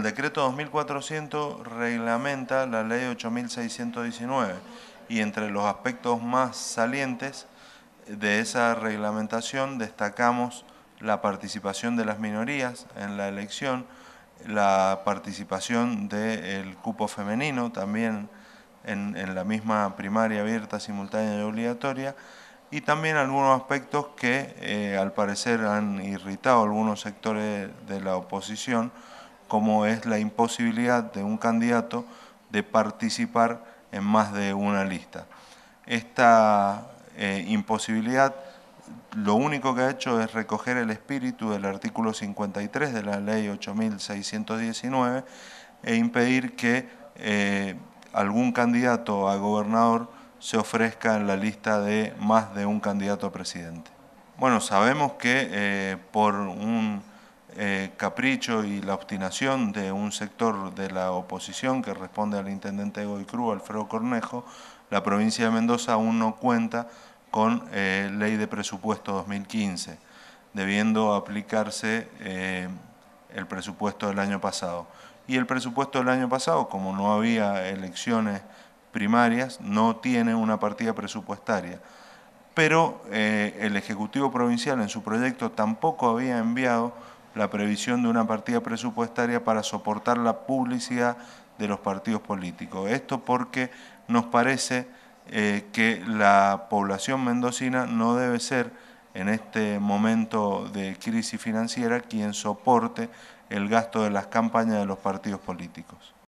el decreto 2400 reglamenta la ley 8619 y entre los aspectos más salientes de esa reglamentación destacamos la participación de las minorías en la elección, la participación del cupo femenino también en, la misma primaria abierta, simultánea y obligatoria, y también algunos aspectos que eh, al parecer han irritado algunos sectores de la oposición, como es la imposibilidad de un candidato de participar en más de una lista. Esta eh, imposibilidad lo único que ha hecho es recoger el espíritu del artículo 53 de la ley 8619 e impedir que eh, algún candidato a gobernador se ofrezca en la lista de más de un candidato a presidente. Bueno, sabemos que eh, por un capricho y la obstinación de un sector de la oposición que responde al intendente de Cruz, Alfredo Cornejo, la provincia de Mendoza aún no cuenta con eh, ley de presupuesto 2015, debiendo aplicarse eh, el presupuesto del año pasado. Y el presupuesto del año pasado, como no había elecciones primarias, no tiene una partida presupuestaria. Pero eh, el Ejecutivo Provincial en su proyecto tampoco había enviado la previsión de una partida presupuestaria para soportar la publicidad de los partidos políticos. Esto porque nos parece eh, que la población mendocina no debe ser en este momento de crisis financiera quien soporte el gasto de las campañas de los partidos políticos.